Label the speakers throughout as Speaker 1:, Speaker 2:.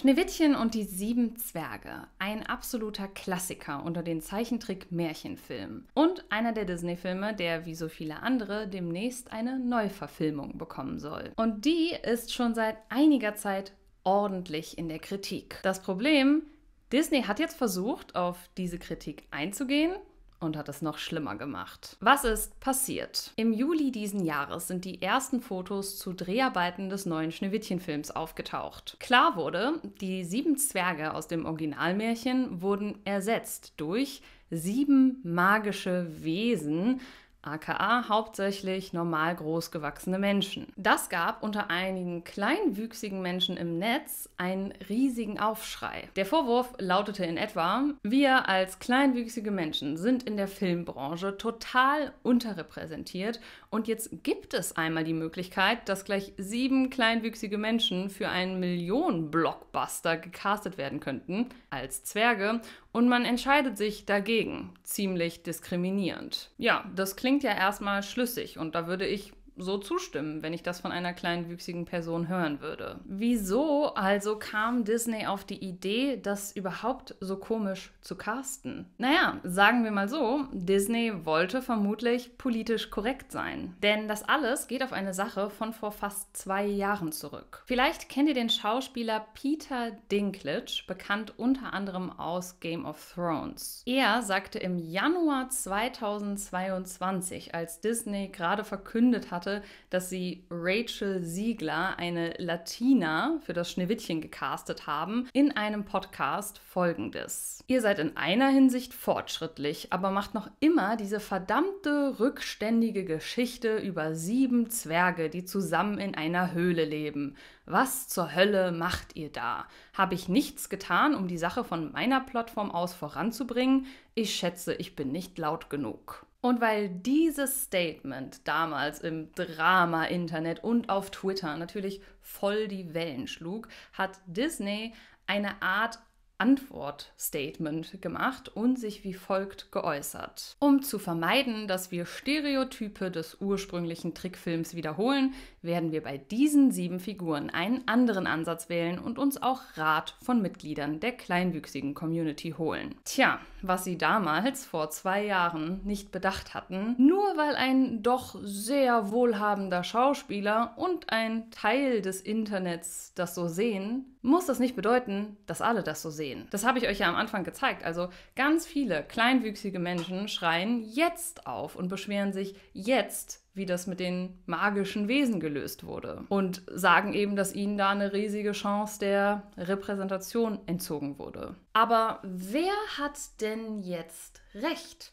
Speaker 1: Schneewittchen und die sieben Zwerge. Ein absoluter Klassiker unter den Zeichentrick-Märchenfilmen. Und einer der Disney-Filme, der wie so viele andere demnächst eine Neuverfilmung bekommen soll. Und die ist schon seit einiger Zeit ordentlich in der Kritik. Das Problem, Disney hat jetzt versucht, auf diese Kritik einzugehen, und hat es noch schlimmer gemacht. Was ist passiert? Im Juli diesen Jahres sind die ersten Fotos zu Dreharbeiten des neuen Schneewittchen-Films aufgetaucht. Klar wurde, die sieben Zwerge aus dem Originalmärchen wurden ersetzt durch sieben magische Wesen, aka hauptsächlich normal groß gewachsene Menschen. Das gab unter einigen kleinwüchsigen Menschen im Netz einen riesigen Aufschrei. Der Vorwurf lautete in etwa, wir als kleinwüchsige Menschen sind in der Filmbranche total unterrepräsentiert und jetzt gibt es einmal die Möglichkeit, dass gleich sieben kleinwüchsige Menschen für einen Millionen-Blockbuster gecastet werden könnten als Zwerge und man entscheidet sich dagegen, ziemlich diskriminierend. Ja, das klingt ja erstmal schlüssig und da würde ich so zustimmen, wenn ich das von einer kleinwüchsigen Person hören würde. Wieso also kam Disney auf die Idee, das überhaupt so komisch zu casten? Naja, sagen wir mal so, Disney wollte vermutlich politisch korrekt sein. Denn das alles geht auf eine Sache von vor fast zwei Jahren zurück. Vielleicht kennt ihr den Schauspieler Peter Dinklage, bekannt unter anderem aus Game of Thrones. Er sagte im Januar 2022, als Disney gerade verkündet hatte, Monate, dass sie Rachel Siegler, eine Latina, für das Schneewittchen gecastet haben, in einem Podcast folgendes. Ihr seid in einer Hinsicht fortschrittlich, aber macht noch immer diese verdammte rückständige Geschichte über sieben Zwerge, die zusammen in einer Höhle leben. Was zur Hölle macht ihr da? Habe ich nichts getan, um die Sache von meiner Plattform aus voranzubringen? Ich schätze, ich bin nicht laut genug. Und weil dieses Statement damals im Drama-Internet und auf Twitter natürlich voll die Wellen schlug, hat Disney eine Art Antwort-Statement gemacht und sich wie folgt geäußert. Um zu vermeiden, dass wir Stereotype des ursprünglichen Trickfilms wiederholen, werden wir bei diesen sieben Figuren einen anderen Ansatz wählen und uns auch Rat von Mitgliedern der kleinwüchsigen Community holen. Tja, was sie damals vor zwei Jahren nicht bedacht hatten, nur weil ein doch sehr wohlhabender Schauspieler und ein Teil des Internets das so sehen, muss das nicht bedeuten, dass alle das so sehen. Das habe ich euch ja am Anfang gezeigt. Also ganz viele kleinwüchsige Menschen schreien jetzt auf und beschweren sich jetzt wie das mit den magischen Wesen gelöst wurde. Und sagen eben, dass ihnen da eine riesige Chance der Repräsentation entzogen wurde. Aber wer hat denn jetzt recht?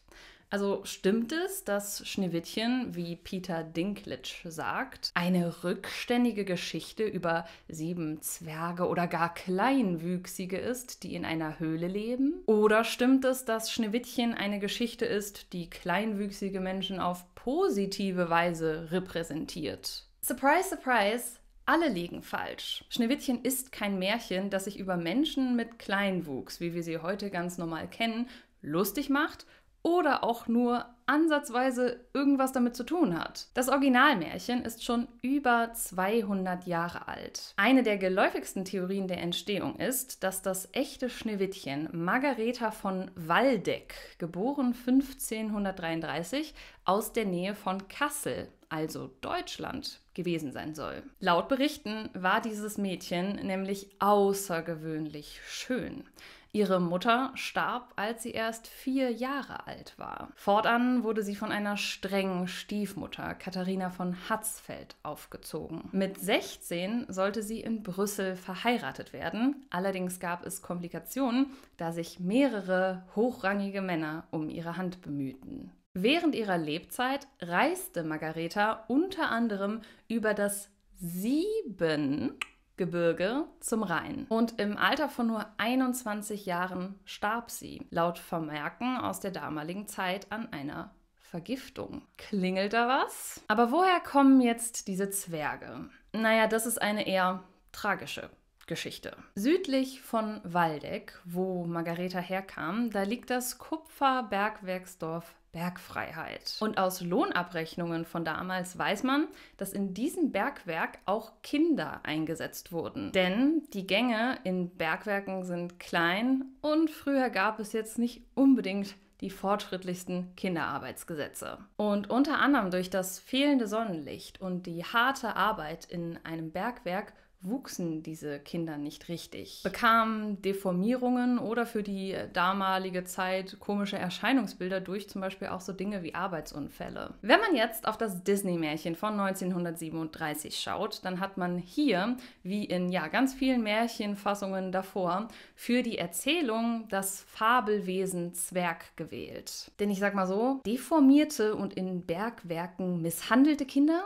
Speaker 1: Also stimmt es, dass Schneewittchen, wie Peter Dinklage sagt, eine rückständige Geschichte über sieben Zwerge oder gar Kleinwüchsige ist, die in einer Höhle leben? Oder stimmt es, dass Schneewittchen eine Geschichte ist, die kleinwüchsige Menschen auf positive Weise repräsentiert. Surprise, surprise, alle liegen falsch. Schneewittchen ist kein Märchen, das sich über Menschen mit Kleinwuchs, wie wir sie heute ganz normal kennen, lustig macht oder auch nur ansatzweise irgendwas damit zu tun hat. Das Originalmärchen ist schon über 200 Jahre alt. Eine der geläufigsten Theorien der Entstehung ist, dass das echte Schneewittchen Margareta von Waldeck, geboren 1533, aus der Nähe von Kassel, also Deutschland, gewesen sein soll. Laut Berichten war dieses Mädchen nämlich außergewöhnlich schön. Ihre Mutter starb, als sie erst vier Jahre alt war. Fortan wurde sie von einer strengen Stiefmutter, Katharina von Hatzfeld, aufgezogen. Mit 16 sollte sie in Brüssel verheiratet werden. Allerdings gab es Komplikationen, da sich mehrere hochrangige Männer um ihre Hand bemühten. Während ihrer Lebzeit reiste Margareta unter anderem über das sieben Gebirge zum Rhein. Und im Alter von nur 21 Jahren starb sie, laut Vermerken aus der damaligen Zeit an einer Vergiftung. Klingelt da was? Aber woher kommen jetzt diese Zwerge? Naja, das ist eine eher tragische Geschichte. Südlich von Waldeck, wo Margareta herkam, da liegt das Kupferbergwerksdorf Bergfreiheit. Und aus Lohnabrechnungen von damals weiß man, dass in diesem Bergwerk auch Kinder eingesetzt wurden. Denn die Gänge in Bergwerken sind klein und früher gab es jetzt nicht unbedingt die fortschrittlichsten Kinderarbeitsgesetze. Und unter anderem durch das fehlende Sonnenlicht und die harte Arbeit in einem Bergwerk wuchsen diese Kinder nicht richtig, bekamen Deformierungen oder für die damalige Zeit komische Erscheinungsbilder durch zum Beispiel auch so Dinge wie Arbeitsunfälle. Wenn man jetzt auf das Disney-Märchen von 1937 schaut, dann hat man hier, wie in ja ganz vielen Märchenfassungen davor, für die Erzählung das Fabelwesen Zwerg gewählt. Denn ich sag mal so, deformierte und in Bergwerken misshandelte Kinder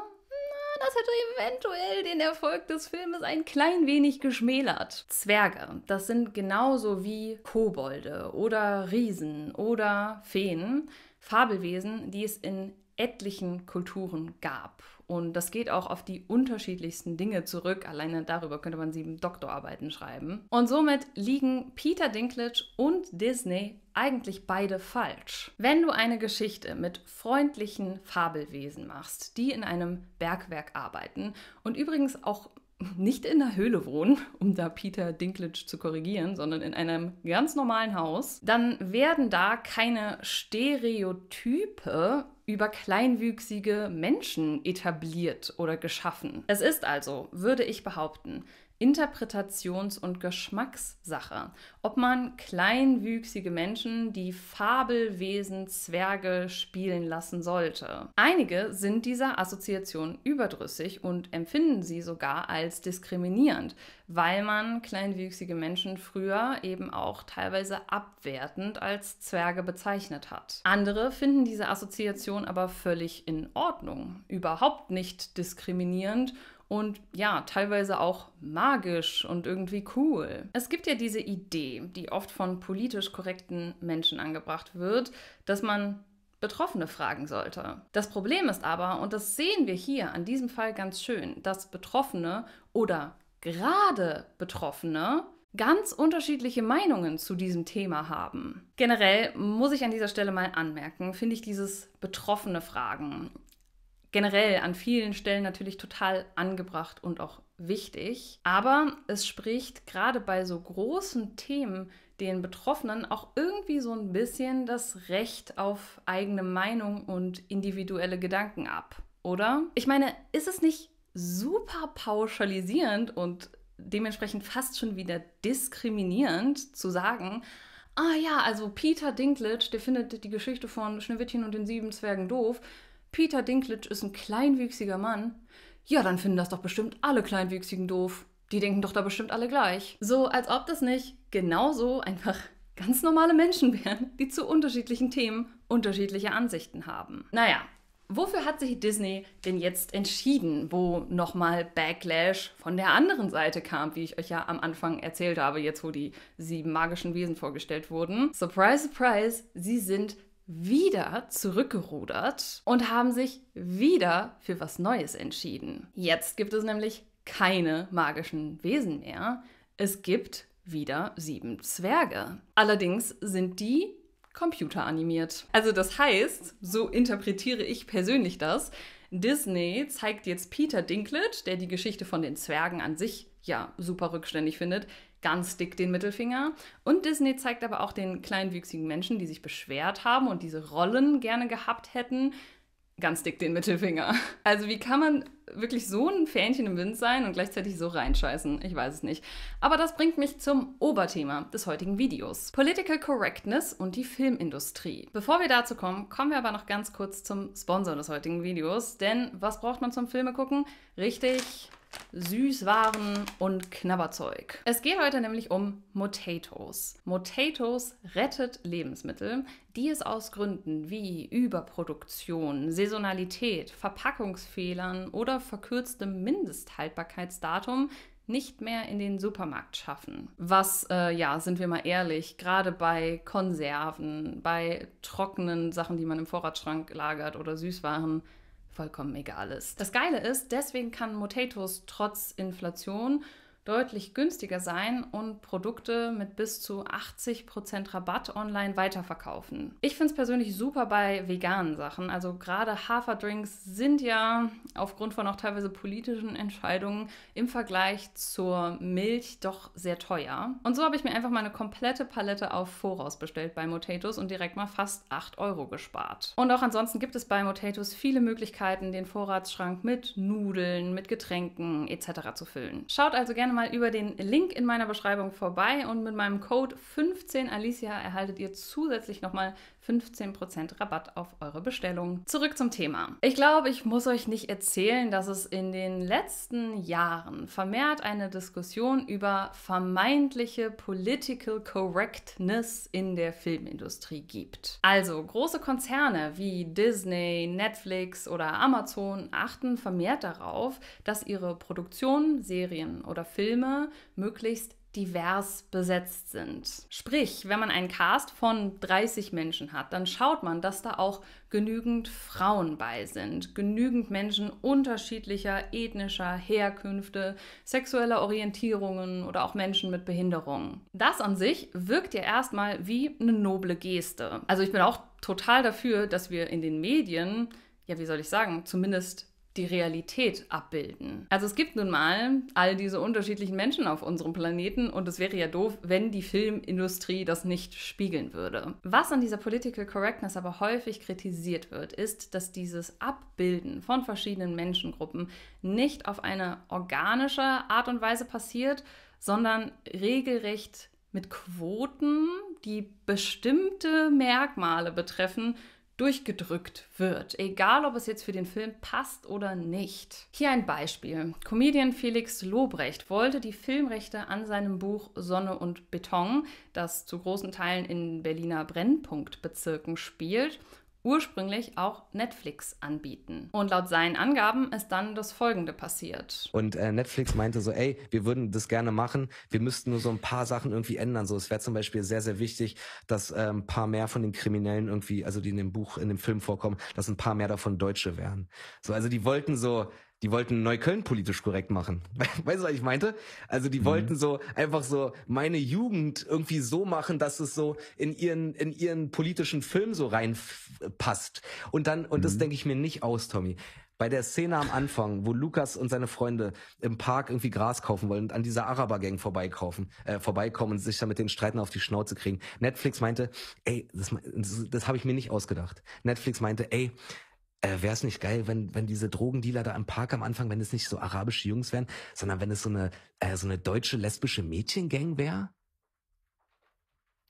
Speaker 1: das hätte eventuell den Erfolg des Filmes ein klein wenig geschmälert. Zwerge, das sind genauso wie Kobolde oder Riesen oder Feen, Fabelwesen, die es in etlichen Kulturen gab und das geht auch auf die unterschiedlichsten Dinge zurück. Alleine darüber könnte man sieben Doktorarbeiten schreiben. Und somit liegen Peter Dinklage und Disney eigentlich beide falsch. Wenn du eine Geschichte mit freundlichen Fabelwesen machst, die in einem Bergwerk arbeiten und übrigens auch nicht in der Höhle wohnen, um da Peter Dinklage zu korrigieren, sondern in einem ganz normalen Haus, dann werden da keine Stereotype über kleinwüchsige Menschen etabliert oder geschaffen. Es ist also, würde ich behaupten, Interpretations- und Geschmackssache. Ob man kleinwüchsige Menschen, die Fabelwesen, Zwerge spielen lassen sollte. Einige sind dieser Assoziation überdrüssig und empfinden sie sogar als diskriminierend, weil man kleinwüchsige Menschen früher eben auch teilweise abwertend als Zwerge bezeichnet hat. Andere finden diese Assoziation aber völlig in Ordnung, überhaupt nicht diskriminierend und ja, teilweise auch magisch und irgendwie cool. Es gibt ja diese Idee, die oft von politisch korrekten Menschen angebracht wird, dass man Betroffene fragen sollte. Das Problem ist aber, und das sehen wir hier an diesem Fall ganz schön, dass Betroffene oder gerade Betroffene ganz unterschiedliche Meinungen zu diesem Thema haben. Generell muss ich an dieser Stelle mal anmerken, finde ich dieses betroffene Fragen generell an vielen Stellen natürlich total angebracht und auch wichtig. Aber es spricht gerade bei so großen Themen den Betroffenen auch irgendwie so ein bisschen das Recht auf eigene Meinung und individuelle Gedanken ab, oder? Ich meine, ist es nicht super pauschalisierend und dementsprechend fast schon wieder diskriminierend zu sagen, ah ja, also Peter Dinklage, der findet die Geschichte von Schneewittchen und den sieben Zwergen doof, Peter Dinklage ist ein kleinwüchsiger Mann, ja, dann finden das doch bestimmt alle Kleinwüchsigen doof. Die denken doch da bestimmt alle gleich. So, als ob das nicht genauso einfach ganz normale Menschen wären, die zu unterschiedlichen Themen unterschiedliche Ansichten haben. Naja, wofür hat sich Disney denn jetzt entschieden, wo nochmal Backlash von der anderen Seite kam, wie ich euch ja am Anfang erzählt habe, jetzt wo die sieben magischen Wesen vorgestellt wurden? Surprise, surprise, sie sind wieder zurückgerudert und haben sich wieder für was Neues entschieden. Jetzt gibt es nämlich keine magischen Wesen mehr. Es gibt wieder sieben Zwerge. Allerdings sind die computeranimiert. Also das heißt, so interpretiere ich persönlich das, Disney zeigt jetzt Peter Dinklage, der die Geschichte von den Zwergen an sich ja super rückständig findet, ganz dick den Mittelfinger. Und Disney zeigt aber auch den kleinwüchsigen Menschen, die sich beschwert haben und diese Rollen gerne gehabt hätten, ganz dick den Mittelfinger. Also wie kann man wirklich so ein Fähnchen im Wind sein und gleichzeitig so reinscheißen? Ich weiß es nicht. Aber das bringt mich zum Oberthema des heutigen Videos. Political Correctness und die Filmindustrie. Bevor wir dazu kommen, kommen wir aber noch ganz kurz zum Sponsor des heutigen Videos. Denn was braucht man zum Filme gucken? Richtig, Süßwaren und Knabberzeug. Es geht heute nämlich um Motatos. Motatos rettet Lebensmittel, die es aus Gründen wie Überproduktion, Saisonalität, Verpackungsfehlern oder verkürztem Mindesthaltbarkeitsdatum nicht mehr in den Supermarkt schaffen. Was, äh, ja, sind wir mal ehrlich, gerade bei Konserven, bei trockenen Sachen, die man im Vorratsschrank lagert oder Süßwaren, vollkommen egal ist. Das Geile ist, deswegen kann Motatos trotz Inflation deutlich günstiger sein und Produkte mit bis zu 80% Rabatt online weiterverkaufen. Ich finde es persönlich super bei veganen Sachen. Also gerade Haferdrinks sind ja aufgrund von auch teilweise politischen Entscheidungen im Vergleich zur Milch doch sehr teuer. Und so habe ich mir einfach mal eine komplette Palette auf Voraus bestellt bei Motatos und direkt mal fast 8 Euro gespart. Und auch ansonsten gibt es bei Motatos viele Möglichkeiten, den Vorratsschrank mit Nudeln, mit Getränken etc. zu füllen. Schaut also gerne gerne mal über den Link in meiner Beschreibung vorbei und mit meinem Code 15 Alicia erhaltet ihr zusätzlich nochmal 15% Rabatt auf eure Bestellung. Zurück zum Thema. Ich glaube, ich muss euch nicht erzählen, dass es in den letzten Jahren vermehrt eine Diskussion über vermeintliche Political Correctness in der Filmindustrie gibt. Also große Konzerne wie Disney, Netflix oder Amazon achten vermehrt darauf, dass ihre Produktionen, Serien oder Filme möglichst divers besetzt sind. Sprich, wenn man einen Cast von 30 Menschen hat, dann schaut man, dass da auch genügend Frauen bei sind, genügend Menschen unterschiedlicher ethnischer Herkünfte, sexueller Orientierungen oder auch Menschen mit Behinderungen. Das an sich wirkt ja erstmal wie eine noble Geste. Also ich bin auch total dafür, dass wir in den Medien, ja, wie soll ich sagen, zumindest die Realität abbilden. Also es gibt nun mal all diese unterschiedlichen Menschen auf unserem Planeten und es wäre ja doof, wenn die Filmindustrie das nicht spiegeln würde. Was an dieser Political Correctness aber häufig kritisiert wird, ist, dass dieses Abbilden von verschiedenen Menschengruppen nicht auf eine organische Art und Weise passiert, sondern regelrecht mit Quoten, die bestimmte Merkmale betreffen, durchgedrückt wird, egal ob es jetzt für den Film passt oder nicht. Hier ein Beispiel. Comedian Felix Lobrecht wollte die Filmrechte an seinem Buch Sonne und Beton, das zu großen Teilen in Berliner Brennpunktbezirken spielt, ursprünglich auch Netflix anbieten. Und laut seinen Angaben ist dann das Folgende passiert.
Speaker 2: Und äh, Netflix meinte so, ey, wir würden das gerne machen, wir müssten nur so ein paar Sachen irgendwie ändern. So, es wäre zum Beispiel sehr, sehr wichtig, dass äh, ein paar mehr von den Kriminellen irgendwie, also die in dem Buch, in dem Film vorkommen, dass ein paar mehr davon Deutsche wären. So, also die wollten so die wollten Neukölln politisch korrekt machen. Weißt du, was ich meinte? Also die mhm. wollten so einfach so meine Jugend irgendwie so machen, dass es so in ihren in ihren politischen Film so reinpasst. Und dann und mhm. das denke ich mir nicht aus, Tommy. Bei der Szene am Anfang, wo Lukas und seine Freunde im Park irgendwie Gras kaufen wollen und an dieser Araber-Gang vorbeikaufen, äh, vorbeikommen und sich dann mit den Streiten auf die Schnauze kriegen. Netflix meinte, ey, das, das, das habe ich mir nicht ausgedacht. Netflix meinte, ey, äh, wäre es nicht geil, wenn, wenn diese Drogendealer da im Park am Anfang, wenn es nicht so arabische Jungs wären, sondern wenn es so eine, äh, so eine deutsche lesbische Mädchengang wäre?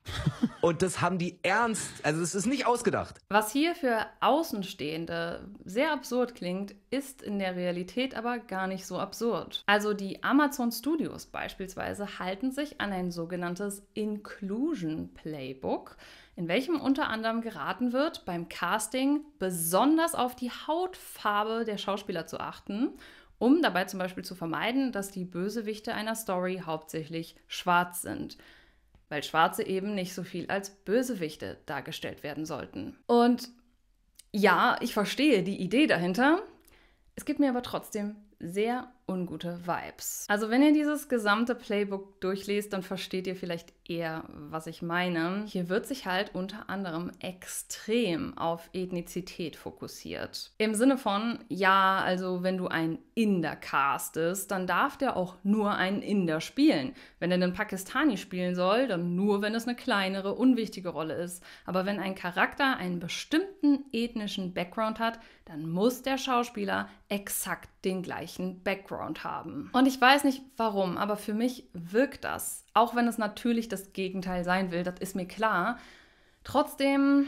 Speaker 2: Und das haben die ernst, also es ist nicht ausgedacht.
Speaker 1: Was hier für Außenstehende sehr absurd klingt, ist in der Realität aber gar nicht so absurd. Also die Amazon Studios beispielsweise halten sich an ein sogenanntes Inclusion Playbook, in welchem unter anderem geraten wird, beim Casting besonders auf die Hautfarbe der Schauspieler zu achten um dabei zum Beispiel zu vermeiden, dass die Bösewichte einer Story hauptsächlich schwarz sind weil Schwarze eben nicht so viel als Bösewichte dargestellt werden sollten. Und ja, ich verstehe die Idee dahinter. Es geht mir aber trotzdem sehr ungute Vibes. Also wenn ihr dieses gesamte Playbook durchlest, dann versteht ihr vielleicht eher, was ich meine. Hier wird sich halt unter anderem extrem auf Ethnizität fokussiert. Im Sinne von, ja, also wenn du ein Inder castest, dann darf der auch nur einen Inder spielen. Wenn er einen Pakistani spielen soll, dann nur, wenn es eine kleinere, unwichtige Rolle ist. Aber wenn ein Charakter einen bestimmten ethnischen Background hat, dann muss der Schauspieler exakt den gleichen Background haben. Und ich weiß nicht warum, aber für mich wirkt das. Auch wenn es natürlich das Gegenteil sein will, das ist mir klar. Trotzdem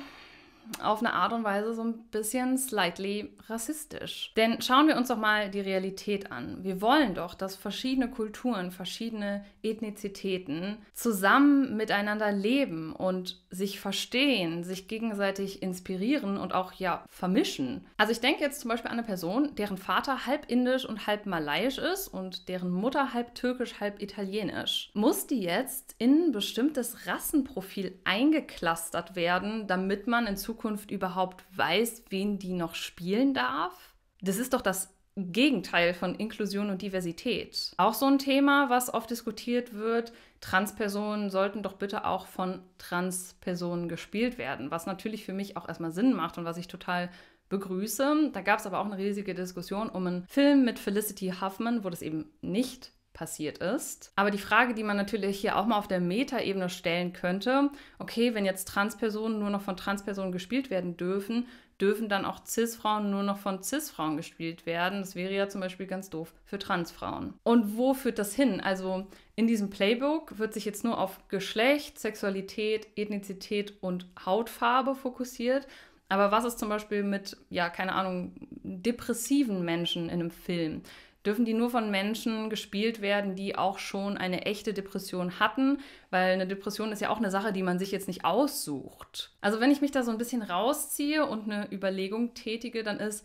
Speaker 1: auf eine Art und Weise so ein bisschen slightly rassistisch. Denn schauen wir uns doch mal die Realität an. Wir wollen doch, dass verschiedene Kulturen, verschiedene Ethnizitäten zusammen miteinander leben und sich verstehen, sich gegenseitig inspirieren und auch ja vermischen. Also ich denke jetzt zum Beispiel an eine Person, deren Vater halb indisch und halb malaiisch ist und deren Mutter halb türkisch, halb italienisch. Muss die jetzt in ein bestimmtes Rassenprofil eingeklastert werden, damit man in Zukunft Zukunft überhaupt weiß, wen die noch spielen darf? Das ist doch das Gegenteil von Inklusion und Diversität. Auch so ein Thema, was oft diskutiert wird, Transpersonen sollten doch bitte auch von Transpersonen gespielt werden, was natürlich für mich auch erstmal Sinn macht und was ich total begrüße. Da gab es aber auch eine riesige Diskussion um einen Film mit Felicity Huffman, wo das eben nicht passiert ist. Aber die Frage, die man natürlich hier auch mal auf der Metaebene stellen könnte, okay, wenn jetzt Transpersonen nur noch von Transpersonen gespielt werden dürfen, dürfen dann auch Cis-Frauen nur noch von Cis-Frauen gespielt werden. Das wäre ja zum Beispiel ganz doof für Transfrauen. Und wo führt das hin? Also in diesem Playbook wird sich jetzt nur auf Geschlecht, Sexualität, Ethnizität und Hautfarbe fokussiert. Aber was ist zum Beispiel mit, ja, keine Ahnung, depressiven Menschen in einem Film? dürfen die nur von Menschen gespielt werden, die auch schon eine echte Depression hatten, weil eine Depression ist ja auch eine Sache, die man sich jetzt nicht aussucht. Also wenn ich mich da so ein bisschen rausziehe und eine Überlegung tätige, dann ist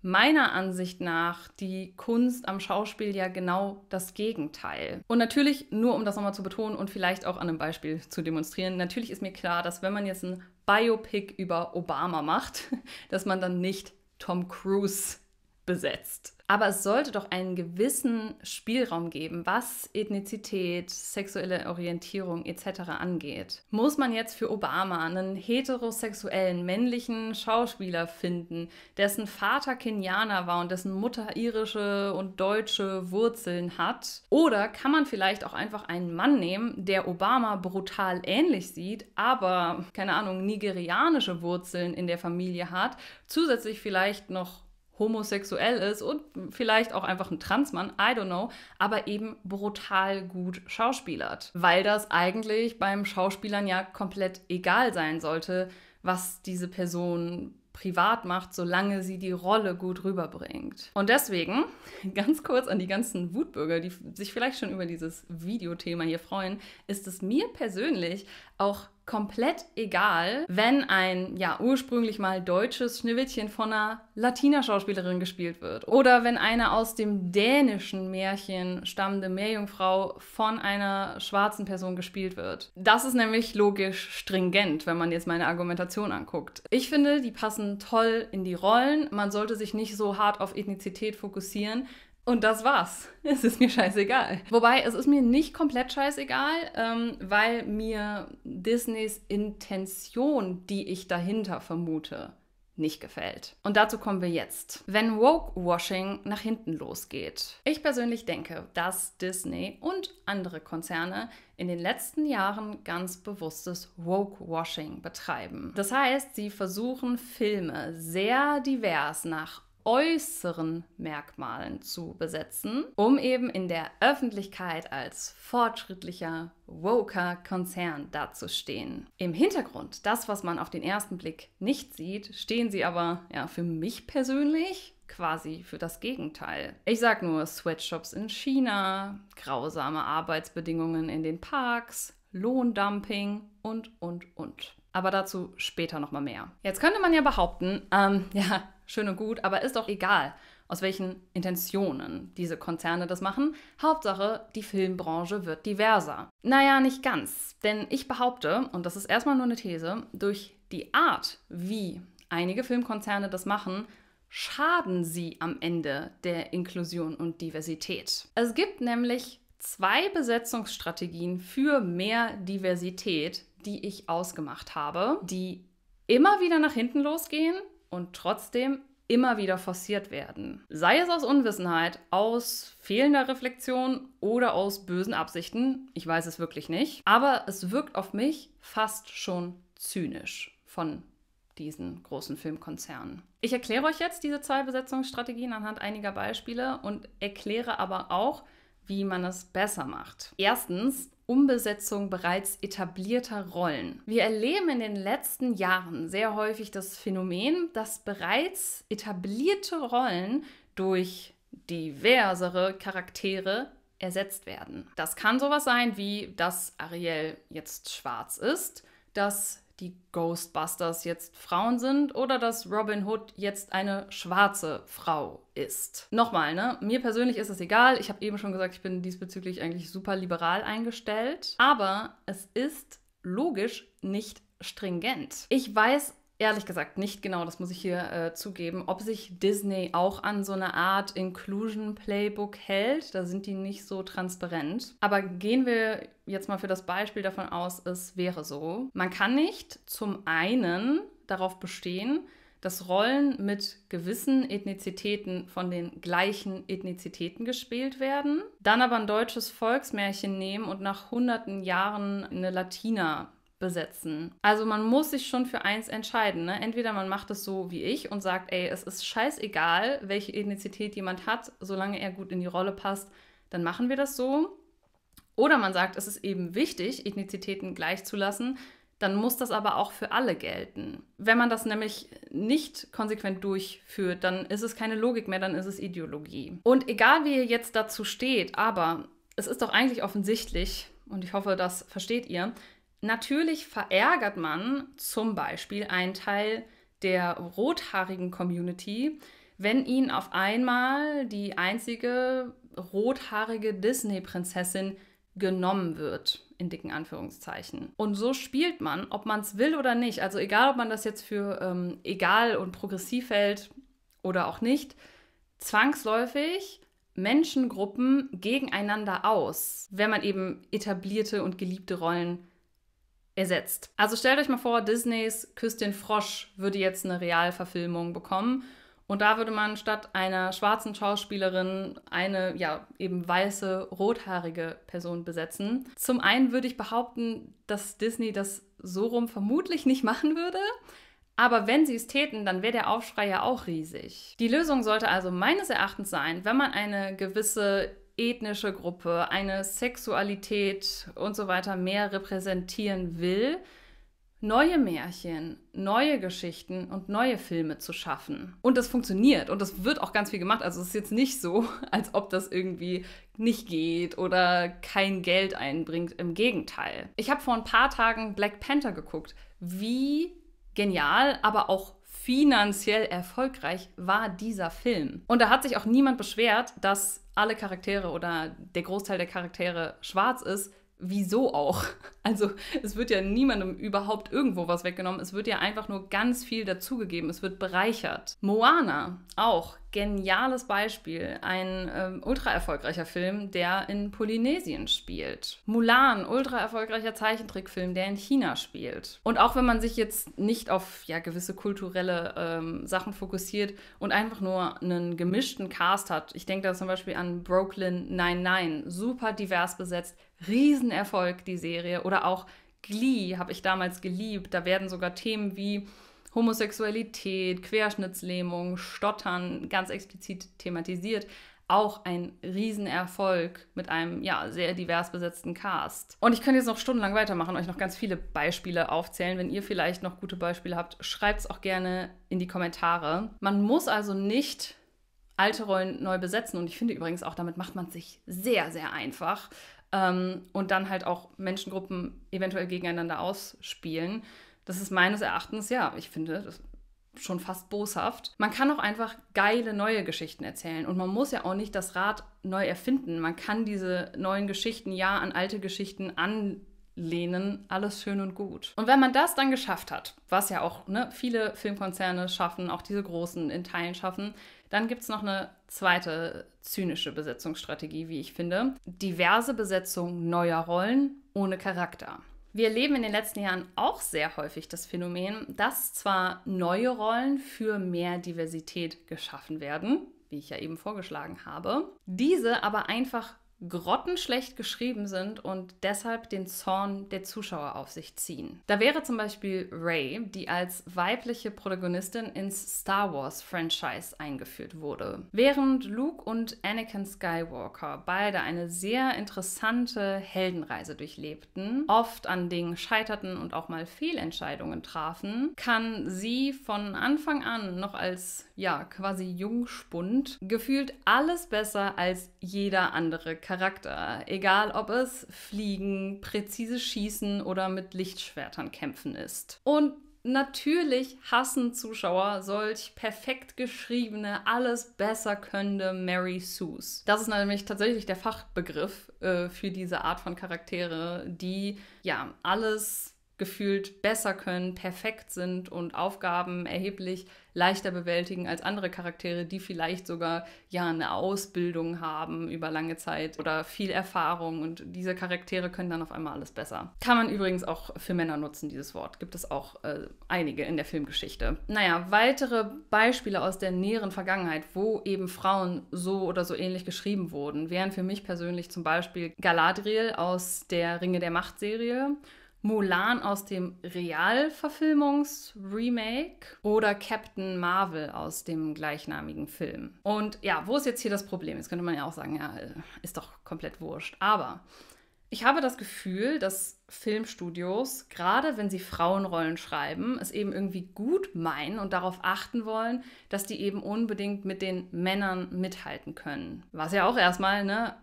Speaker 1: meiner Ansicht nach die Kunst am Schauspiel ja genau das Gegenteil. Und natürlich, nur um das nochmal zu betonen und vielleicht auch an einem Beispiel zu demonstrieren, natürlich ist mir klar, dass wenn man jetzt ein Biopic über Obama macht, dass man dann nicht Tom Cruise besetzt. Aber es sollte doch einen gewissen Spielraum geben, was Ethnizität, sexuelle Orientierung etc. angeht. Muss man jetzt für Obama einen heterosexuellen männlichen Schauspieler finden, dessen Vater Kenianer war und dessen Mutter irische und deutsche Wurzeln hat? Oder kann man vielleicht auch einfach einen Mann nehmen, der Obama brutal ähnlich sieht, aber keine Ahnung, nigerianische Wurzeln in der Familie hat, zusätzlich vielleicht noch homosexuell ist und vielleicht auch einfach ein Transmann, I don't know, aber eben brutal gut schauspielert, weil das eigentlich beim Schauspielern ja komplett egal sein sollte, was diese Person privat macht, solange sie die Rolle gut rüberbringt. Und deswegen ganz kurz an die ganzen Wutbürger, die sich vielleicht schon über dieses Videothema hier freuen, ist es mir persönlich auch komplett egal, wenn ein ja ursprünglich mal deutsches Schneewittchen von einer Latina-Schauspielerin gespielt wird oder wenn eine aus dem dänischen Märchen stammende Meerjungfrau von einer schwarzen Person gespielt wird. Das ist nämlich logisch stringent, wenn man jetzt meine Argumentation anguckt. Ich finde, die passen toll in die Rollen. Man sollte sich nicht so hart auf Ethnizität fokussieren, und das war's. Es ist mir scheißegal. Wobei, es ist mir nicht komplett scheißegal, ähm, weil mir Disneys Intention, die ich dahinter vermute, nicht gefällt. Und dazu kommen wir jetzt. Wenn Woke-Washing nach hinten losgeht. Ich persönlich denke, dass Disney und andere Konzerne in den letzten Jahren ganz bewusstes Woke-Washing betreiben. Das heißt, sie versuchen Filme sehr divers nach äußeren Merkmalen zu besetzen, um eben in der Öffentlichkeit als fortschrittlicher, woker Konzern dazustehen. Im Hintergrund, das, was man auf den ersten Blick nicht sieht, stehen sie aber, ja, für mich persönlich quasi für das Gegenteil. Ich sag nur Sweatshops in China, grausame Arbeitsbedingungen in den Parks, Lohndumping und, und, und. Aber dazu später nochmal mehr. Jetzt könnte man ja behaupten, ähm, ja, schön und gut, aber ist doch egal, aus welchen Intentionen diese Konzerne das machen. Hauptsache, die Filmbranche wird diverser. Naja, nicht ganz, denn ich behaupte, und das ist erstmal nur eine These, durch die Art, wie einige Filmkonzerne das machen, schaden sie am Ende der Inklusion und Diversität. Es gibt nämlich zwei Besetzungsstrategien für mehr Diversität, die ich ausgemacht habe, die immer wieder nach hinten losgehen und trotzdem immer wieder forciert werden. Sei es aus Unwissenheit, aus fehlender Reflexion oder aus bösen Absichten, ich weiß es wirklich nicht, aber es wirkt auf mich fast schon zynisch von diesen großen Filmkonzernen. Ich erkläre euch jetzt diese Zahlbesetzungsstrategien anhand einiger Beispiele und erkläre aber auch, wie man es besser macht. Erstens, Umbesetzung bereits etablierter Rollen. Wir erleben in den letzten Jahren sehr häufig das Phänomen, dass bereits etablierte Rollen durch diversere Charaktere ersetzt werden. Das kann sowas sein wie, dass Ariel jetzt schwarz ist, dass die Ghostbusters jetzt Frauen sind oder dass Robin Hood jetzt eine schwarze Frau ist. Nochmal, ne? Mir persönlich ist es egal. Ich habe eben schon gesagt, ich bin diesbezüglich eigentlich super liberal eingestellt. Aber es ist logisch nicht stringent. Ich weiß ehrlich gesagt nicht genau, das muss ich hier äh, zugeben, ob sich Disney auch an so eine Art Inclusion Playbook hält. Da sind die nicht so transparent. Aber gehen wir jetzt mal für das Beispiel davon aus, es wäre so. Man kann nicht zum einen darauf bestehen, dass Rollen mit gewissen Ethnizitäten von den gleichen Ethnizitäten gespielt werden, dann aber ein deutsches Volksmärchen nehmen und nach hunderten Jahren eine Latina besetzen. Also man muss sich schon für eins entscheiden. Ne? Entweder man macht es so wie ich und sagt, ey, es ist scheißegal, welche Ethnizität jemand hat, solange er gut in die Rolle passt, dann machen wir das so. Oder man sagt, es ist eben wichtig, Ethnizitäten gleichzulassen, dann muss das aber auch für alle gelten. Wenn man das nämlich nicht konsequent durchführt, dann ist es keine Logik mehr, dann ist es Ideologie. Und egal wie ihr jetzt dazu steht, aber es ist doch eigentlich offensichtlich, und ich hoffe, das versteht ihr, Natürlich verärgert man zum Beispiel einen Teil der rothaarigen Community, wenn ihnen auf einmal die einzige rothaarige Disney-Prinzessin genommen wird, in dicken Anführungszeichen. Und so spielt man, ob man es will oder nicht. Also egal, ob man das jetzt für ähm, egal und progressiv hält oder auch nicht, zwangsläufig Menschengruppen gegeneinander aus, wenn man eben etablierte und geliebte Rollen ersetzt. Also stellt euch mal vor, Disneys Küsst den Frosch würde jetzt eine Realverfilmung bekommen. Und da würde man statt einer schwarzen Schauspielerin eine, ja, eben weiße, rothaarige Person besetzen. Zum einen würde ich behaupten, dass Disney das so rum vermutlich nicht machen würde. Aber wenn sie es täten, dann wäre der Aufschrei ja auch riesig. Die Lösung sollte also meines Erachtens sein, wenn man eine gewisse ethnische Gruppe, eine Sexualität und so weiter mehr repräsentieren will, neue Märchen, neue Geschichten und neue Filme zu schaffen. Und das funktioniert und das wird auch ganz viel gemacht. Also es ist jetzt nicht so, als ob das irgendwie nicht geht oder kein Geld einbringt. Im Gegenteil. Ich habe vor ein paar Tagen Black Panther geguckt. Wie genial, aber auch finanziell erfolgreich war dieser Film. Und da hat sich auch niemand beschwert, dass alle Charaktere oder der Großteil der Charaktere schwarz ist, wieso auch? Also es wird ja niemandem überhaupt irgendwo was weggenommen. Es wird ja einfach nur ganz viel dazugegeben. Es wird bereichert. Moana auch geniales Beispiel. Ein ähm, ultra erfolgreicher Film, der in Polynesien spielt. Mulan, ultra erfolgreicher Zeichentrickfilm, der in China spielt. Und auch wenn man sich jetzt nicht auf ja, gewisse kulturelle ähm, Sachen fokussiert und einfach nur einen gemischten Cast hat, ich denke da zum Beispiel an Brooklyn 99, super divers besetzt, Riesenerfolg die Serie oder auch Glee habe ich damals geliebt. Da werden sogar Themen wie Homosexualität, Querschnittslähmung, Stottern ganz explizit thematisiert. Auch ein Riesenerfolg mit einem ja sehr divers besetzten Cast. Und ich könnte jetzt noch stundenlang weitermachen, euch noch ganz viele Beispiele aufzählen. Wenn ihr vielleicht noch gute Beispiele habt, schreibt es auch gerne in die Kommentare. Man muss also nicht alte Rollen neu besetzen. Und ich finde übrigens auch, damit macht man sich sehr, sehr einfach. Ähm, und dann halt auch Menschengruppen eventuell gegeneinander ausspielen. Das ist meines Erachtens, ja, ich finde, das schon fast boshaft. Man kann auch einfach geile neue Geschichten erzählen und man muss ja auch nicht das Rad neu erfinden. Man kann diese neuen Geschichten ja an alte Geschichten anlehnen. alles schön und gut. Und wenn man das dann geschafft hat, was ja auch ne, viele Filmkonzerne schaffen, auch diese großen in Teilen schaffen, dann gibt es noch eine zweite zynische Besetzungsstrategie, wie ich finde. Diverse Besetzung neuer Rollen ohne Charakter. Wir erleben in den letzten Jahren auch sehr häufig das Phänomen, dass zwar neue Rollen für mehr Diversität geschaffen werden, wie ich ja eben vorgeschlagen habe, diese aber einfach grottenschlecht geschrieben sind und deshalb den Zorn der Zuschauer auf sich ziehen. Da wäre zum Beispiel Rey, die als weibliche Protagonistin ins Star Wars-Franchise eingeführt wurde. Während Luke und Anakin Skywalker beide eine sehr interessante Heldenreise durchlebten, oft an Dingen scheiterten und auch mal Fehlentscheidungen trafen, kann sie von Anfang an noch als, ja, quasi Jungspund gefühlt alles besser als jeder andere Charakter, egal ob es Fliegen, präzise Schießen oder mit Lichtschwertern kämpfen ist. Und Natürlich hassen Zuschauer solch perfekt geschriebene, alles besser könnte Mary Sues. Das ist nämlich tatsächlich der Fachbegriff äh, für diese Art von Charaktere, die ja alles gefühlt besser können, perfekt sind und Aufgaben erheblich leichter bewältigen als andere Charaktere, die vielleicht sogar ja eine Ausbildung haben über lange Zeit oder viel Erfahrung und diese Charaktere können dann auf einmal alles besser. Kann man übrigens auch für Männer nutzen, dieses Wort. Gibt es auch äh, einige in der Filmgeschichte. Naja, weitere Beispiele aus der näheren Vergangenheit, wo eben Frauen so oder so ähnlich geschrieben wurden, wären für mich persönlich zum Beispiel Galadriel aus der Ringe der Macht-Serie Mulan aus dem Realverfilmungs-Remake oder Captain Marvel aus dem gleichnamigen Film. Und ja, wo ist jetzt hier das Problem? Jetzt könnte man ja auch sagen, ja, äh, ist doch komplett wurscht. Aber ich habe das Gefühl, dass Filmstudios, gerade wenn sie Frauenrollen schreiben, es eben irgendwie gut meinen und darauf achten wollen, dass die eben unbedingt mit den Männern mithalten können. Was ja auch erstmal ne,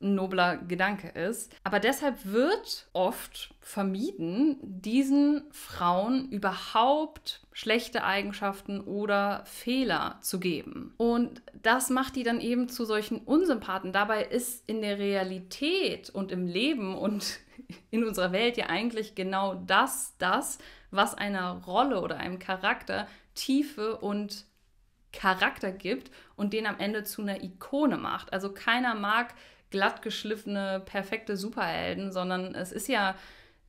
Speaker 1: nobler Gedanke ist. Aber deshalb wird oft vermieden, diesen Frauen überhaupt schlechte Eigenschaften oder Fehler zu geben. Und das macht die dann eben zu solchen Unsympathen. Dabei ist in der Realität und im Leben und in unserer Welt ja eigentlich genau das, das, was einer Rolle oder einem Charakter Tiefe und Charakter gibt und den am Ende zu einer Ikone macht. Also keiner mag glatt geschliffene, perfekte Superhelden, sondern es ist ja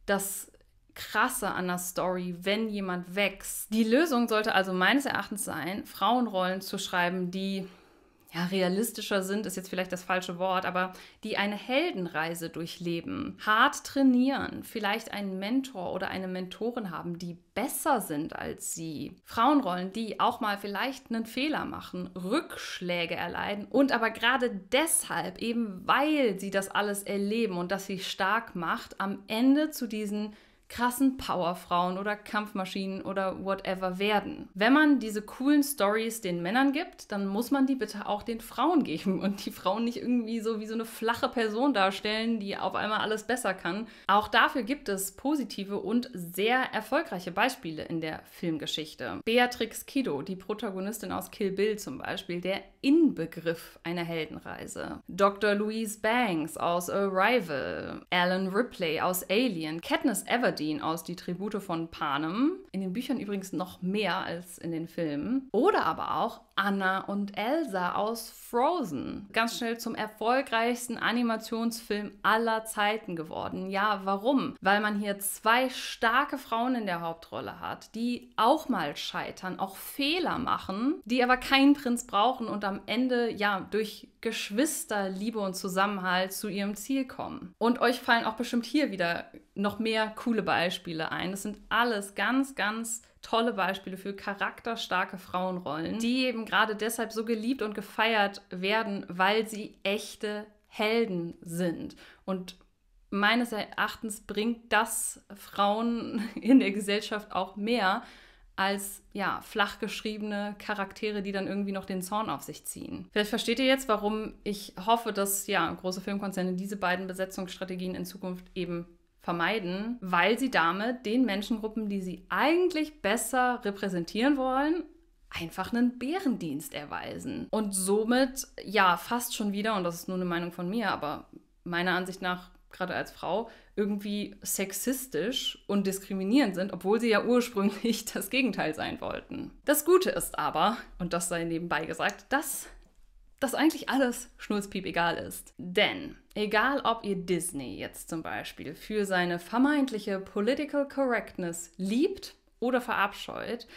Speaker 1: das Krasse an der Story, wenn jemand wächst. Die Lösung sollte also meines Erachtens sein, Frauenrollen zu schreiben, die ja, realistischer sind, ist jetzt vielleicht das falsche Wort, aber die eine Heldenreise durchleben, hart trainieren, vielleicht einen Mentor oder eine Mentorin haben, die besser sind als sie. Frauenrollen, die auch mal vielleicht einen Fehler machen, Rückschläge erleiden und aber gerade deshalb, eben weil sie das alles erleben und das sie stark macht, am Ende zu diesen krassen Powerfrauen oder Kampfmaschinen oder whatever werden. Wenn man diese coolen Stories den Männern gibt, dann muss man die bitte auch den Frauen geben und die Frauen nicht irgendwie so wie so eine flache Person darstellen, die auf einmal alles besser kann. Auch dafür gibt es positive und sehr erfolgreiche Beispiele in der Filmgeschichte. Beatrix Kido, die Protagonistin aus Kill Bill zum Beispiel, der Inbegriff einer Heldenreise. Dr. Louise Banks aus Arrival, Alan Ripley aus Alien, Katniss Everdeen aus Die Tribute von Panem, in den Büchern übrigens noch mehr als in den Filmen, oder aber auch Anna und Elsa aus Frozen. Ganz schnell zum erfolgreichsten Animationsfilm aller Zeiten geworden. Ja, warum? Weil man hier zwei starke Frauen in der Hauptrolle hat, die auch mal scheitern, auch Fehler machen, die aber keinen Prinz brauchen und am am Ende ja durch Geschwisterliebe und Zusammenhalt zu ihrem Ziel kommen. Und euch fallen auch bestimmt hier wieder noch mehr coole Beispiele ein. Das sind alles ganz, ganz tolle Beispiele für charakterstarke Frauenrollen, die eben gerade deshalb so geliebt und gefeiert werden, weil sie echte Helden sind. Und meines Erachtens bringt das Frauen in der Gesellschaft auch mehr, als ja, flach geschriebene Charaktere, die dann irgendwie noch den Zorn auf sich ziehen. Vielleicht versteht ihr jetzt, warum ich hoffe, dass ja, große Filmkonzerne diese beiden Besetzungsstrategien in Zukunft eben vermeiden, weil sie damit den Menschengruppen, die sie eigentlich besser repräsentieren wollen, einfach einen Bärendienst erweisen. Und somit, ja, fast schon wieder, und das ist nur eine Meinung von mir, aber meiner Ansicht nach gerade als Frau, irgendwie sexistisch und diskriminierend sind, obwohl sie ja ursprünglich das Gegenteil sein wollten. Das Gute ist aber, und das sei nebenbei gesagt, dass das eigentlich alles schnurzpiep egal ist. Denn egal ob ihr Disney jetzt zum Beispiel für seine vermeintliche Political Correctness liebt oder verabscheut,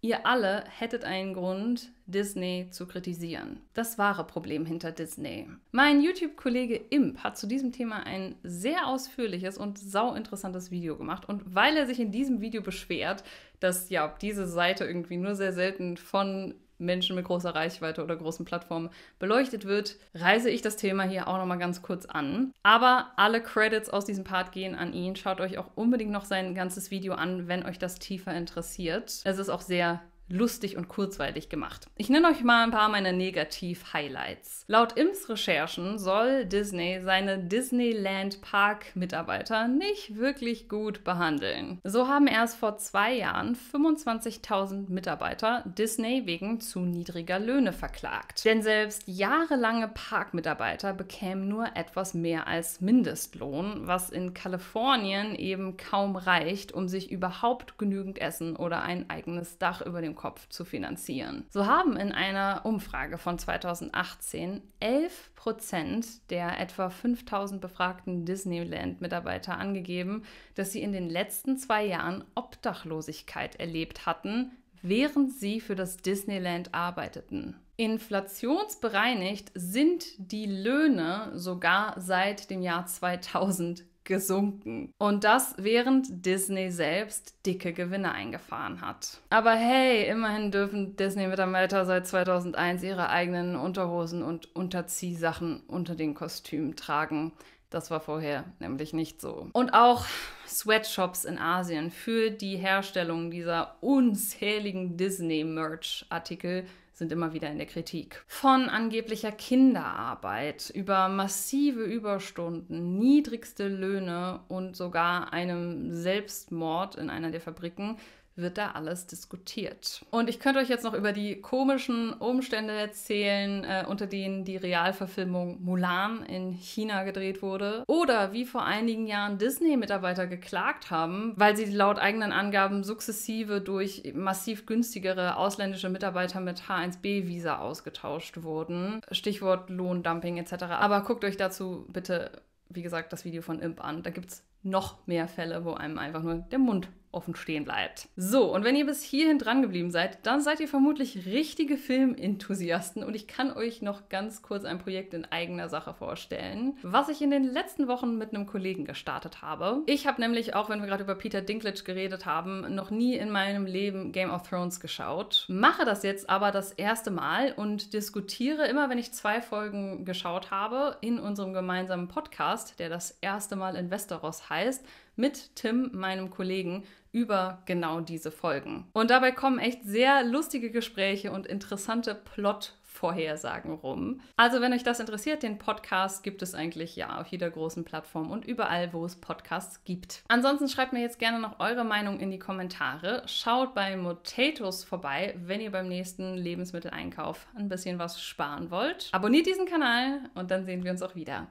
Speaker 1: ihr alle hättet einen Grund, Disney zu kritisieren. Das wahre Problem hinter Disney. Mein YouTube-Kollege Imp hat zu diesem Thema ein sehr ausführliches und sau interessantes Video gemacht. Und weil er sich in diesem Video beschwert, dass ja diese Seite irgendwie nur sehr selten von Menschen mit großer Reichweite oder großen Plattformen beleuchtet wird, reise ich das Thema hier auch nochmal ganz kurz an. Aber alle Credits aus diesem Part gehen an ihn. Schaut euch auch unbedingt noch sein ganzes Video an, wenn euch das tiefer interessiert. Es ist auch sehr lustig und kurzweilig gemacht. Ich nenne euch mal ein paar meiner Negativ-Highlights. Laut IMS Recherchen soll Disney seine Disneyland Park-Mitarbeiter nicht wirklich gut behandeln. So haben erst vor zwei Jahren 25.000 Mitarbeiter Disney wegen zu niedriger Löhne verklagt. Denn selbst jahrelange Park-Mitarbeiter bekämen nur etwas mehr als Mindestlohn, was in Kalifornien eben kaum reicht, um sich überhaupt genügend Essen oder ein eigenes Dach über dem Kopf zu finanzieren. So haben in einer Umfrage von 2018 11 Prozent der etwa 5000 befragten Disneyland-Mitarbeiter angegeben, dass sie in den letzten zwei Jahren Obdachlosigkeit erlebt hatten, während sie für das Disneyland arbeiteten. Inflationsbereinigt sind die Löhne sogar seit dem Jahr 2000 gesunken. Und das während Disney selbst dicke Gewinne eingefahren hat. Aber hey, immerhin dürfen Disney-Mitarbeiter seit 2001 ihre eigenen Unterhosen und Unterziehsachen unter den Kostümen tragen. Das war vorher nämlich nicht so. Und auch Sweatshops in Asien für die Herstellung dieser unzähligen Disney-Merch-Artikel sind immer wieder in der Kritik. Von angeblicher Kinderarbeit über massive Überstunden, niedrigste Löhne und sogar einem Selbstmord in einer der Fabriken wird da alles diskutiert. Und ich könnte euch jetzt noch über die komischen Umstände erzählen, äh, unter denen die Realverfilmung Mulan in China gedreht wurde. Oder wie vor einigen Jahren Disney-Mitarbeiter geklagt haben, weil sie laut eigenen Angaben sukzessive durch massiv günstigere ausländische Mitarbeiter mit H1B-Visa ausgetauscht wurden. Stichwort Lohndumping etc. Aber guckt euch dazu bitte, wie gesagt, das Video von Imp an. Da gibt es noch mehr Fälle, wo einem einfach nur der Mund offen stehen bleibt. So, und wenn ihr bis hierhin dran geblieben seid, dann seid ihr vermutlich richtige Filmenthusiasten und ich kann euch noch ganz kurz ein Projekt in eigener Sache vorstellen, was ich in den letzten Wochen mit einem Kollegen gestartet habe. Ich habe nämlich, auch wenn wir gerade über Peter Dinklage geredet haben, noch nie in meinem Leben Game of Thrones geschaut, mache das jetzt aber das erste Mal und diskutiere immer, wenn ich zwei Folgen geschaut habe, in unserem gemeinsamen Podcast, der das erste Mal in Westeros heißt, mit Tim, meinem Kollegen, über genau diese Folgen. Und dabei kommen echt sehr lustige Gespräche und interessante Plot- Vorhersagen rum. Also, wenn euch das interessiert, den Podcast gibt es eigentlich ja auf jeder großen Plattform und überall, wo es Podcasts gibt. Ansonsten schreibt mir jetzt gerne noch eure Meinung in die Kommentare. Schaut bei Motatos vorbei, wenn ihr beim nächsten Lebensmitteleinkauf ein bisschen was sparen wollt. Abonniert diesen Kanal und dann sehen wir uns auch wieder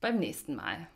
Speaker 1: beim nächsten Mal.